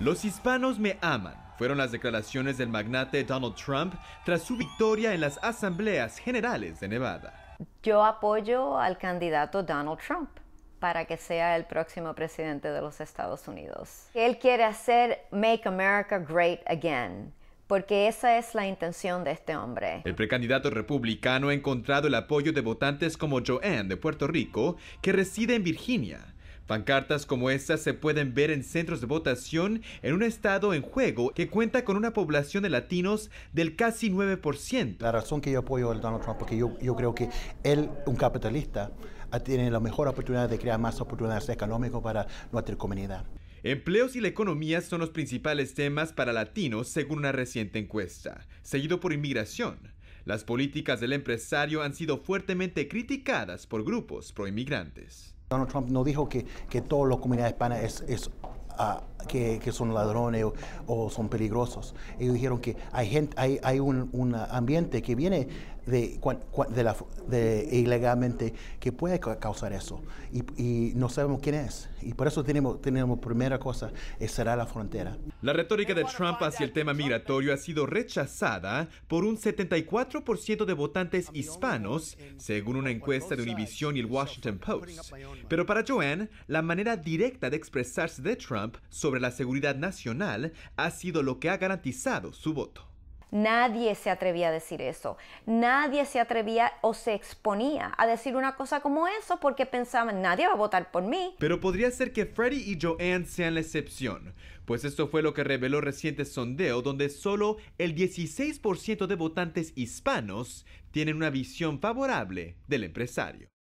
Los hispanos me aman. Fueron las declaraciones del magnate Donald Trump tras su victoria en las asambleas generales de Nevada. Yo apoyo al candidato Donald Trump para que sea el próximo presidente de los Estados Unidos. Él quiere hacer Make America Great Again porque esa es la intención de este hombre. El precandidato republicano ha encontrado el apoyo de votantes como Joanne de Puerto Rico, que reside en Virginia, Pancartas como estas se pueden ver en centros de votación en un estado en juego que cuenta con una población de latinos del casi 9%. La razón que yo apoyo a Donald Trump, porque yo, yo creo que él, un capitalista, tiene la mejor oportunidad de crear más oportunidades económicas para nuestra comunidad. Empleos y la economía son los principales temas para latinos según una reciente encuesta, seguido por inmigración. Las políticas del empresario han sido fuertemente criticadas por grupos pro-inmigrantes. Donald Trump no dijo que, que todo comunidad comunidades hispana es, es ah, que, son ladrones o, son peligrosos. Ellos dijeron que hay, gente, hay, un, ambiente que viene de, de, la, de, ilegalmente que puede causar eso y, no sabemos quién es. Y por eso tenemos, tenemos primera cosa, será la frontera. La retórica de Trump hacia el tema migratorio ha sido rechazada por un 74% de votantes hispanos, según una encuesta de Univision y el Washington Post. Pero para Joanne, la manera directa de expresarse de Trump sobre la seguridad nacional ha sido lo que ha garantizado su voto. Nadie se atrevía a decir eso. Nadie se atrevía o se exponía a decir una cosa como eso porque pensaban, nadie va a votar por mí. Pero podría ser que Freddie y Joanne sean la excepción, pues esto fue lo que reveló reciente sondeo donde solo el 16% de votantes hispanos tienen una visión favorable del empresario.